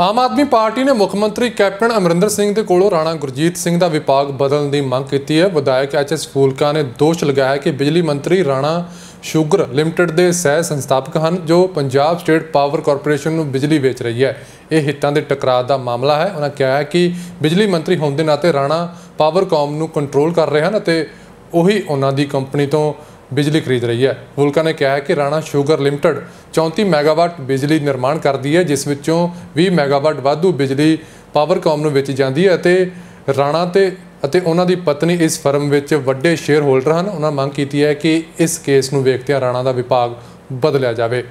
ਆਮ ਆਦਮੀ party ਨੇ ਮੁੱਖ ਮੰਤਰੀ ਕੈਪਟਨ ਅਮਰਿੰਦਰ ਸਿੰਘ ਦੇ ਕੋਲੋਂ ਰਾਣਾ ਗੁਰਜੀਤ ਸਿੰਘ ਦਾ ਵਿਭਾਗ ਬਦਲਣ ਦੀ ਮੰਗ ਕੀਤੀ ਹੈ ਵਿਧਾਇਕ ਐਚ ਐਸ ਫੂਲਕਾ ਨੇ ਦੋਸ਼ ਲਗਾਇਆ ਕਿ ਬਿਜਲੀ ਮੰਤਰੀ ਰਾਣਾ ਸ਼ੂਗਰ ਲਿਮਟਿਡ ਦੇ ਸਹਿ ਸੰਸਥਾਪਕ ਹਨ ਜੋ ਪੰਜਾਬ ਸਟੇਟ ਪਾਵਰ ਕਾਰਪੋਰੇਸ਼ਨ ਨੂੰ ਬਿਜਲੀ ਵੇਚ ਰਹੀ ਹੈ ਇਹ ਹਿੱਤਾਂ ਦੇ ਟਕਰਾਅ ਦਾ ਮਾਮਲਾ ਹੈ ਉਹਨਾਂ ਕਿਹਾ ਹੈ ਕਿ ਬਿਜਲੀ ਮੰਤਰੀ ਹੋਣ ਦੇ ਨਾਤੇ ਰਾਣਾ ਪਾਵਰ ਕਾਮ ਨੂੰ ਕੰਟਰੋਲ ਕਰ ਰਹੇ ਹਨ ਅਤੇ ਉਹੀ ਉਹਨਾਂ ਦੀ ਕੰਪਨੀ ਤੋਂ ਬਿਜਲੀ ਖਰੀਦ ਰਹੀ ਹੈ ਵੁਲਕਾ ਨੇ ਕਿਹਾ ਹੈ ਕਿ ਰਾਣਾ ਸ਼ੂਗਰ ਲਿਮਟਿਡ 34 ਮੈਗਾਵਾਟ ਬਿਜਲੀ ਨਿਰਮਾਣ ਕਰਦੀ ਹੈ ਜਿਸ ਵਿੱਚੋਂ 20 ਮੈਗਾਵਾਟ ਵਾਧੂ ਬਿਜਲੀ ਪਾਵਰਕਾਮ ਨੂੰ ਵੇਚੀ ਜਾਂਦੀ ਹੈ ਅਤੇ ਰਾਣਾ ਤੇ ਅਤੇ ਉਹਨਾਂ ਦੀ ਪਤਨੀ ਇਸ ਫਰਮ ਵਿੱਚ ਵੱਡੇ ਸ਼ੇਅਰ ਹੋਲਡਰ ਹਨ ਉਹਨਾਂ ਮੰਗ ਕੀਤੀ ਹੈ ਕਿ ਇਸ ਕੇਸ ਨੂੰ ਵੇਖਦਿਆਂ ਰਾਣਾ ਦਾ ਵਿਭਾਗ ਬਦਲਿਆ ਜਾਵੇ